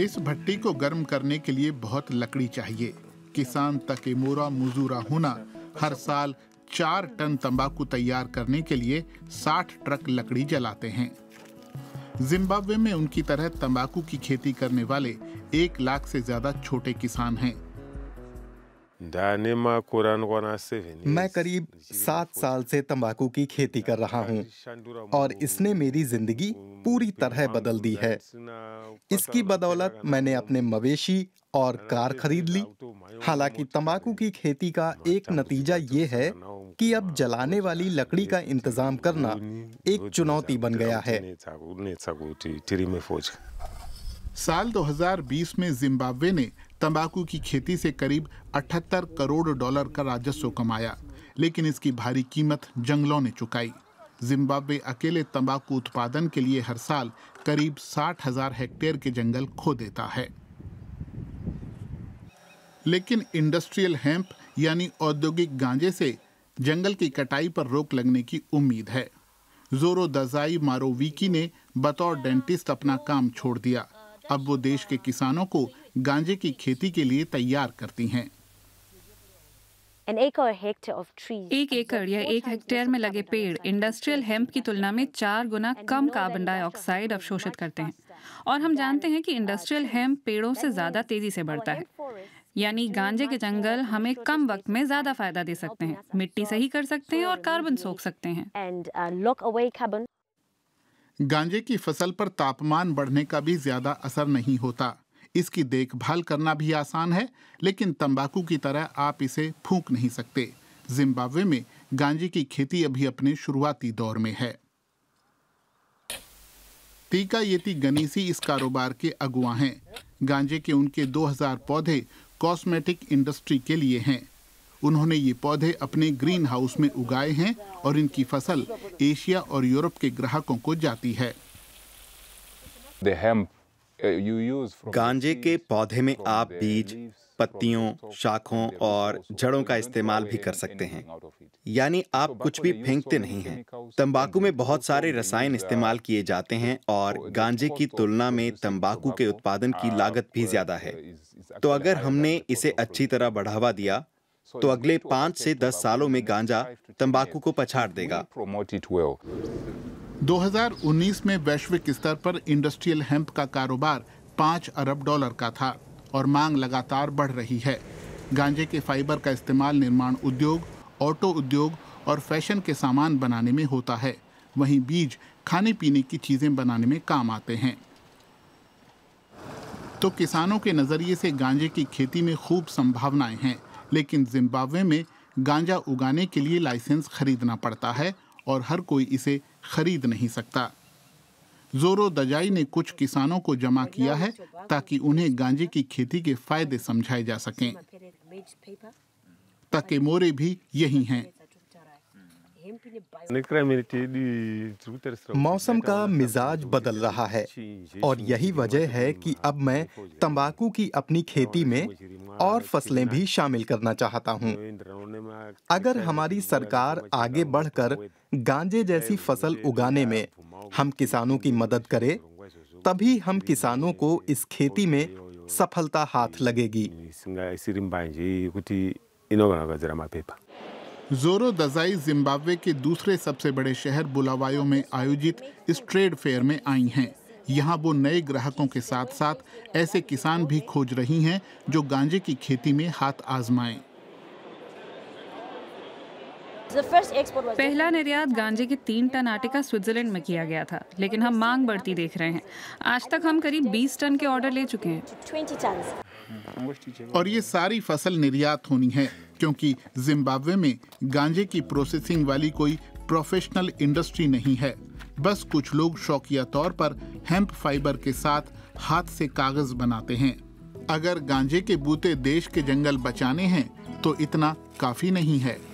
इस भट्टी को गर्म करने के लिए बहुत लकड़ी चाहिए किसान मोरा मुजूरा होना हर साल चार टन तंबाकू तैयार करने के लिए साठ ट्रक लकड़ी जलाते हैं जिम्बाब्वे में उनकी तरह तंबाकू की खेती करने वाले एक लाख से ज्यादा छोटे किसान हैं मैं करीब सात साल से तंबाकू की खेती कर रहा हूं और इसने मेरी जिंदगी पूरी तरह बदल दी है इसकी बदौलत मैंने अपने मवेशी और कार खरीद ली तो हालांकि तंबाकू की खेती का एक नतीजा ये है कि अब जलाने वाली लकड़ी का इंतजाम करना एक चुनौती बन गया है साल 2020 में जिम्बाब्वे ने तंबाकू की खेती से करीब 78 करोड़ डॉलर का राजस्व कमाया लेकिन इसकी भारी कीमत जंगलों ने चुकाई जिम्बाब्वे अकेले तंबाकू उत्पादन के लिए हर साल करीब साठ हजार हेक्टेयर के जंगल खो देता है लेकिन इंडस्ट्रियल हेम्प यानी औद्योगिक गांजे से जंगल की कटाई पर रोक लगने की उम्मीद है जोरो दजाई मारोविकी ने बतौर डेंटिस्ट अपना काम छोड़ दिया अब वो देश के किसानों को गांजे की खेती के लिए तैयार करती हैं एक एकड़ या एक हेक्टेयर में लगे पेड़ इंडस्ट्रियल हेम्प की तुलना में चार गुना कम कार्बन डाइऑक्साइड अवशोषित करते हैं और हम जानते हैं कि इंडस्ट्रियल हेम्प पेड़ों से ज्यादा तेजी से बढ़ता है यानी गांजे के जंगल हमें कम वक्त में ज्यादा फायदा दे सकते हैं मिट्टी सही कर सकते हैं और कार्बन सोख सकते हैं uh, गांजे की फसल पर तापमान बढ़ने का भी ज़्यादा असर नहीं होता इसकी देखभाल करना भी आसान है लेकिन तंबाकू की तरह आप इसे फूंक नहीं सकते जिम्बाब्वे में गांजे की खेती अभी अपने शुरुआती दौर में है टीका येती गनीसी इस कारोबार के अगुआ हैं गांजे के उनके 2000 पौधे कॉस्मेटिक इंडस्ट्री के लिए हैं उन्होंने ये पौधे अपने ग्रीन हाउस में उगाए हैं और इनकी फसल एशिया और यूरोप के ग्राहकों को जाती है uh, गांजे के पौधे में आप बीज पत्तियों शाखों और जड़ों का इस्तेमाल भी कर सकते हैं यानी आप कुछ भी फेंकते नहीं हैं तंबाकू में बहुत सारे रसायन इस्तेमाल किए जाते हैं और गांजे की तुलना में तंबाकू के उत्पादन की लागत भी ज्यादा है तो अगर हमने इसे अच्छी तरह बढ़ावा दिया तो अगले पाँच से दस सालों में गांजा तंबाकू को पछाड़ देगा 2019 में वैश्विक स्तर पर इंडस्ट्रियल हेम्प का कारोबार पाँच अरब डॉलर का था और मांग लगातार बढ़ रही है गांजे के फाइबर का इस्तेमाल निर्माण उद्योग ऑटो उद्योग और फैशन के सामान बनाने में होता है वहीं बीज खाने पीने की चीज़ें बनाने में काम आते हैं तो किसानों के नज़रिए से गांजे की खेती में खूब संभावनाएं हैं लेकिन जिम्बाब्वे में गांजा उगाने के लिए लाइसेंस खरीदना पड़ता है और हर कोई इसे खरीद नहीं सकता जोरो दजाई ने कुछ किसानों को जमा किया है ताकि उन्हें गांजे की खेती के फायदे समझाए जा सकें तकेमोरे भी यही हैं मौसम का मिजाज बदल रहा है और यही वजह है कि अब मैं तंबाकू की अपनी खेती में और फसलें भी शामिल करना चाहता हूं। अगर हमारी सरकार आगे बढ़कर गांजे जैसी फसल उगाने में हम किसानों की मदद करे तभी हम किसानों को इस खेती में सफलता हाथ लगेगी जोरो दजाई जिम्बाब्वे के दूसरे सबसे बड़े शहर बुलावायो में आयोजित इस ट्रेड फेयर में आई हैं यहाँ वो नए ग्राहकों के साथ साथ ऐसे किसान भी खोज रही हैं जो गांजे की खेती में हाथ आजमाएं। पहला निर्यात गांजे के तीन टन आटे का स्विट्जरलैंड में किया गया था लेकिन हम मांग बढ़ती देख रहे हैं आज तक हम करीब 20 टन के ऑर्डर ले चुके हैं और ये सारी फसल निर्यात होनी है क्योंकि जिम्बाब्वे में गांजे की प्रोसेसिंग वाली कोई प्रोफेशनल इंडस्ट्री नहीं है बस कुछ लोग शौकिया तौर पर हेम्प फाइबर के साथ हाथ से कागज बनाते हैं अगर गांजे के बूते देश के जंगल बचाने हैं तो इतना काफी नहीं है